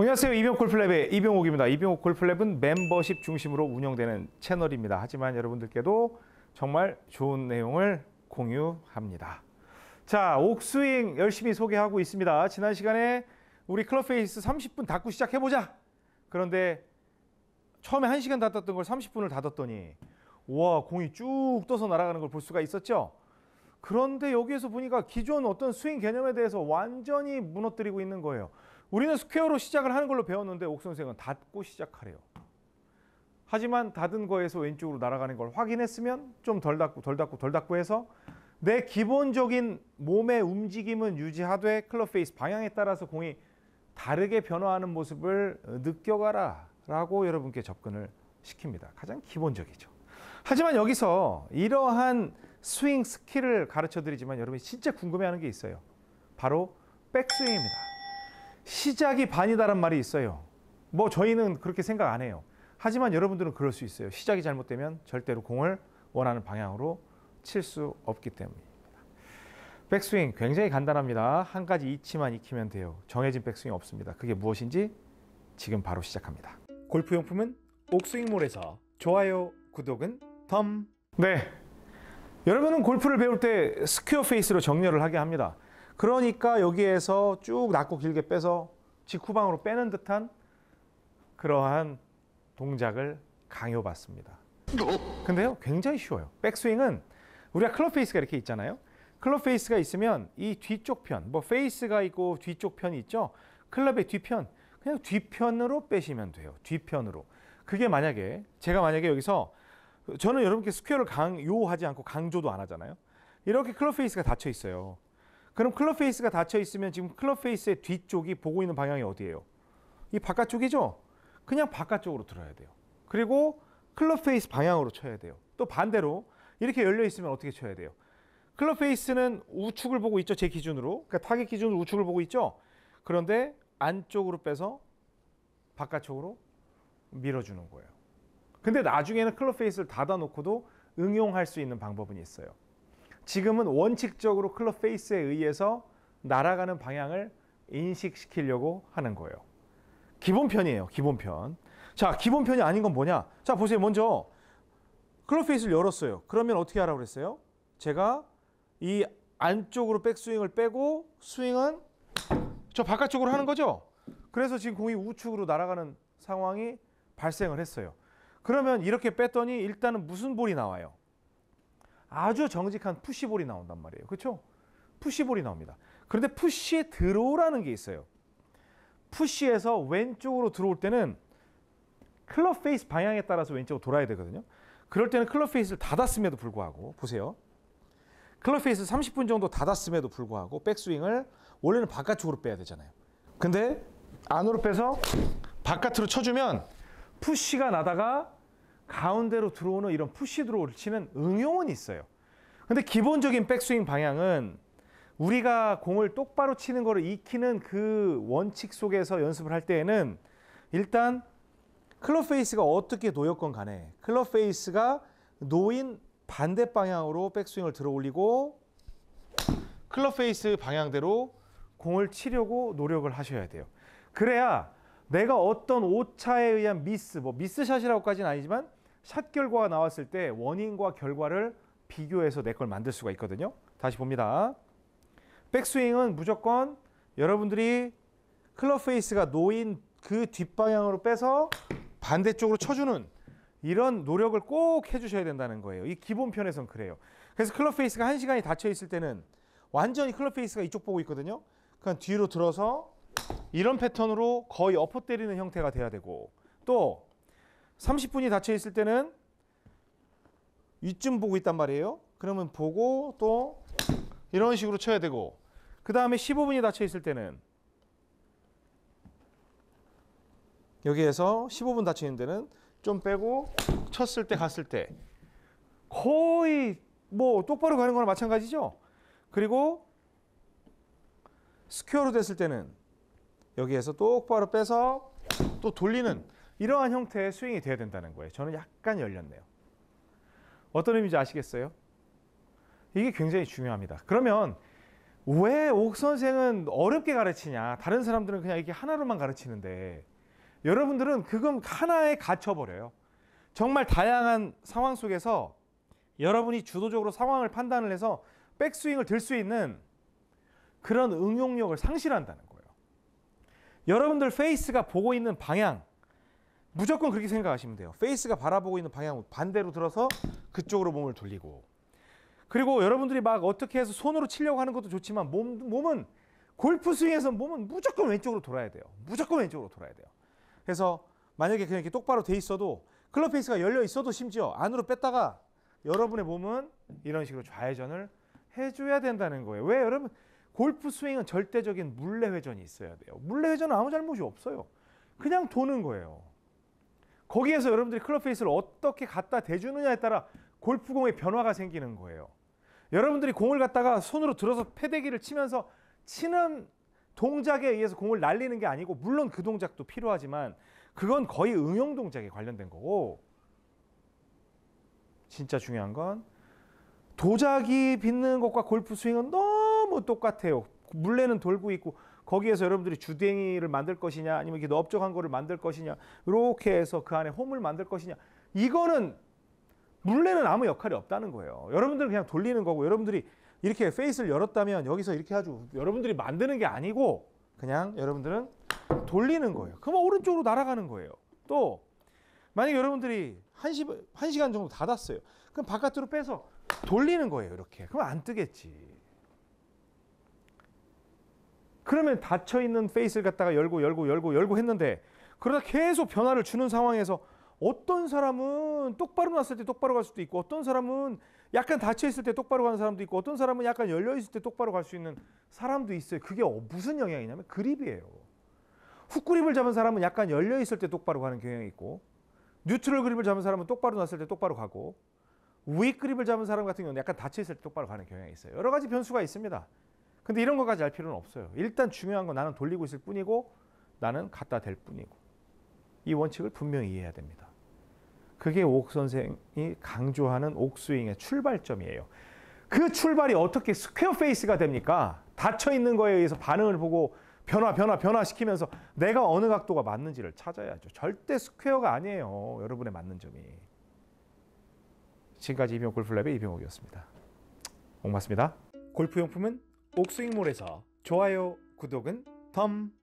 안녕하세요. 이병옥 골프랩의 이병옥입니다. 이병옥 골프랩은 멤버십 중심으로 운영되는 채널입니다. 하지만 여러분들께도 정말 좋은 내용을 공유합니다. 자, 옥스윙 열심히 소개하고 있습니다. 지난 시간에 우리 클럽페이스 30분 닫고 시작해보자! 그런데 처음에 1시간 닫았던 걸 30분을 닫았더니 와, 공이 쭉 떠서 날아가는 걸 볼 수가 있었죠? 그런데 여기에서 보니까 기존 어떤 스윙 개념에 대해서 완전히 무너뜨리고 있는 거예요. 우리는 스퀘어로 시작을 하는 걸로 배웠는데 옥 선생은 닫고 시작하래요. 하지만 닫은 거에서 왼쪽으로 날아가는 걸 확인했으면 좀 덜 닫고 덜 닫고 덜 닫고 해서 내 기본적인 몸의 움직임은 유지하되 클럽 페이스 방향에 따라서 공이 다르게 변화하는 모습을 느껴가라 라고 여러분께 접근을 시킵니다. 가장 기본적이죠. 하지만 여기서 이러한 스윙 스킬을 가르쳐 드리지만 여러분이 진짜 궁금해하는 게 있어요. 바로 백스윙입니다. 시작이 반이다란 말이 있어요. 뭐 저희는 그렇게 생각 안 해요. 하지만 여러분들은 그럴 수 있어요. 시작이 잘못되면 절대로 공을 원하는 방향으로 칠 수 없기 때문입니다. 백스윙 굉장히 간단합니다. 한 가지 이치만 익히면 돼요. 정해진 백스윙 없습니다. 그게 무엇인지 지금 바로 시작합니다. 골프용품은 옥스윙몰에서 좋아요, 구독은 덤. 네. 여러분은 골프를 배울 때 스퀘어 페이스로 정렬을 하게 합니다. 그러니까 여기에서 쭉 낮고 길게 빼서 직후방으로 빼는 듯한 그러한 동작을 강요받습니다. 근데요, 굉장히 쉬워요. 백스윙은 우리가 클럽 페이스가 이렇게 있잖아요. 클럽 페이스가 있으면 이 뒤쪽 편, 뭐 페이스가 있고 뒤쪽 편이 있죠. 클럽의 뒤편, 그냥 뒤편으로 빼시면 돼요. 뒤편으로. 그게 만약에 제가 만약에 여기서 저는 여러분께 스퀘어를 강요하지 않고 강조도 안 하잖아요. 이렇게 클럽 페이스가 닫혀 있어요. 그럼 클럽 페이스가 닫혀 있으면 지금 클럽 페이스의 뒤쪽이 보고 있는 방향이 어디예요? 이 바깥쪽이죠? 그냥 바깥쪽으로 들어야 돼요. 그리고 클럽 페이스 방향으로 쳐야 돼요. 또 반대로 이렇게 열려 있으면 어떻게 쳐야 돼요? 클럽 페이스는 우측을 보고 있죠. 제 기준으로. 그러니까 타겟 기준으로 우측을 보고 있죠. 그런데 안쪽으로 빼서 바깥쪽으로 밀어주는 거예요. 근데 나중에는 클럽 페이스를 닫아놓고도 응용할 수 있는 방법은 있어요. 지금은 원칙적으로 클럽 페이스에 의해서 날아가는 방향을 인식시키려고 하는 거예요. 기본편이에요. 기본편. 자, 기본편이 아닌 건 뭐냐? 자, 보세요. 먼저 클럽 페이스를 열었어요. 그러면 어떻게 하라고 그랬어요? 제가 이 안쪽으로 백스윙을 빼고 스윙은 저 바깥쪽으로 하는 거죠. 그래서 지금 공이 우측으로 날아가는 상황이 발생을 했어요. 그러면 이렇게 뺐더니 일단은 무슨 볼이 나와요? 아주 정직한 푸시볼이 나온단 말이에요. 그렇죠? 푸시볼이 나옵니다. 그런데 푸시에 들어오라는 게 있어요. 푸시에서 왼쪽으로 들어올 때는 클럽 페이스 방향에 따라서 왼쪽으로 돌아야 되거든요. 그럴 때는 클럽 페이스를 닫았음에도 불구하고 보세요. 클럽 페이스 30분 정도 닫았음에도 불구하고 백스윙을 원래는 바깥쪽으로 빼야 되잖아요. 근데 안으로 빼서 바깥으로 쳐주면 푸시가 나다가 가운데로 들어오는 이런 푸시 드로우를 치는 응용은 있어요. 근데 기본적인 백스윙 방향은 우리가 공을 똑바로 치는 거를 익히는 그 원칙 속에서 연습을 할 때에는 일단 클럽 페이스가 어떻게 놓였건 간에 클럽 페이스가 놓인 반대 방향으로 백스윙을 들어 올리고 클럽 페이스 방향대로 공을 치려고 노력을 하셔야 돼요. 그래야 내가 어떤 오차에 의한 미스, 뭐 미스샷이라고까지는 아니지만 샷 결과가 나왔을 때 원인과 결과를 비교해서 내 걸 만들 수가 있거든요. 다시 봅니다. 백스윙은 무조건 여러분들이 클럽 페이스가 놓인 그 뒷방향으로 빼서 반대쪽으로 쳐주는 이런 노력을 꼭 해주셔야 된다는 거예요. 이 기본편에선 그래요. 그래서 클럽 페이스가 한 시간이 닫혀 있을 때는 완전히 클럽 페이스가 이쪽 보고 있거든요. 그냥 뒤로 들어서 이런 패턴으로 거의 엎어 때리는 형태가 돼야 되고 또 30분이 닫혀 있을 때는 이쯤 보고 있단 말이에요. 그러면 보고 또 이런 식으로 쳐야 되고 그 다음에 15분이 닫혀 있을 때는 여기에서 15분 닫혀 있는 데는 좀 빼고 쳤을 때 갔을 때 거의 뭐 똑바로 가는 거나 마찬가지죠. 그리고 스퀘어로 됐을 때는 여기에서 똑바로 빼서 또 돌리는 이러한 형태의 스윙이 돼야 된다는 거예요. 저는 약간 열렸네요. 어떤 의미인지 아시겠어요? 이게 굉장히 중요합니다. 그러면 왜 옥 선생은 어렵게 가르치냐? 다른 사람들은 그냥 이게 하나로만 가르치는데 여러분들은 그건 하나에 갇혀버려요. 정말 다양한 상황 속에서 여러분이 주도적으로 상황을 판단을 해서 백스윙을 들 수 있는 그런 응용력을 상실한다는 거예요. 여러분들 페이스가 보고 있는 방향, 무조건 그렇게 생각하시면 돼요. 페이스가 바라보고 있는 방향 반대로 들어서 그쪽으로 몸을 돌리고 그리고 여러분들이 막 어떻게 해서 손으로 치려고 하는 것도 좋지만 몸, 몸은 골프 스윙에서 몸은 무조건 왼쪽으로 돌아야 돼요. 무조건 왼쪽으로 돌아야 돼요. 그래서 만약에 그냥 이렇게 똑바로 돼 있어도 클럽 페이스가 열려 있어도 심지어 안으로 뺐다가 여러분의 몸은 이런 식으로 좌회전을 해줘야 된다는 거예요. 왜 여러분 골프 스윙은 절대적인 물레 회전이 있어야 돼요. 물레 회전은 아무 잘못이 없어요. 그냥 도는 거예요. 거기에서 여러분들이 클럽 페이스를 어떻게 갖다 대주느냐에 따라 골프공의 변화가 생기는 거예요. 여러분들이 공을 갖다가 손으로 들어서 패대기를 치면서 치는 동작에 의해서 공을 날리는 게 아니고 물론 그 동작도 필요하지만 그건 거의 응용 동작에 관련된 거고 진짜 중요한 건 도자기 빚는 것과 골프 스윙은 너무 똑같아요. 물레는 돌고 있고 거기에서 여러분들이 주댕이를 만들 것이냐 아니면 이렇게 넓적한 거를 만들 것이냐 이렇게 해서 그 안에 홈을 만들 것이냐 이거는 물레는 아무 역할이 없다는 거예요. 여러분들은 그냥 돌리는 거고 여러분들이 이렇게 페이스를 열었다면 여기서 이렇게 아주 여러분들이 만드는 게 아니고 그냥 여러분들은 돌리는 거예요. 그러면 오른쪽으로 날아가는 거예요. 또 만약에 여러분들이 한, 시, 한 시간 정도 닫았어요. 그럼 바깥으로 빼서 돌리는 거예요. 이렇게. 그럼 안 뜨겠지. 그러면 닫혀 있는 페이스를 갖다가 열고 열고 열고 열고 했는데 그러다 계속 변화를 주는 상황에서 어떤 사람은 똑바로 났을 때 똑바로 갈 수도 있고 어떤 사람은 약간 닫혀 있을 때 똑바로 가는 사람도 있고 어떤 사람은 약간 열려 있을 때 똑바로 갈 수 있는 사람도 있어요. 그게 어, 무슨 영향이냐면 그립이에요. 훅그립을 잡은 사람은 약간 열려 있을 때 똑바로 가는 경향이 있고 뉴트럴 그립을 잡은 사람은 똑바로 났을 때 똑바로 가고 위 그립을 잡은 사람 같은 경우는 약간 닫혀 있을 때 똑바로 가는 경향이 있어요. 여러 가지 변수가 있습니다. 근데 이런 것까지 할 필요는 없어요. 일단 중요한 건 나는 돌리고 있을 뿐이고 나는 갖다 댈 뿐이고 이 원칙을 분명히 이해해야 됩니다. 그게 옥 선생이 강조하는 옥스윙의 출발점이에요. 그 출발이 어떻게 스퀘어 페이스가 됩니까? 닫혀 있는 거에 의해서 반응을 보고 변화, 변화, 변화시키면서 내가 어느 각도가 맞는지를 찾아야죠. 절대 스퀘어가 아니에요. 여러분의 맞는 점이. 지금까지 이병옥 골프랩의 이병옥이었습니다. 옥 맞습니다. 골프용품은 옥수익몰에서 좋아요, 구독은 덤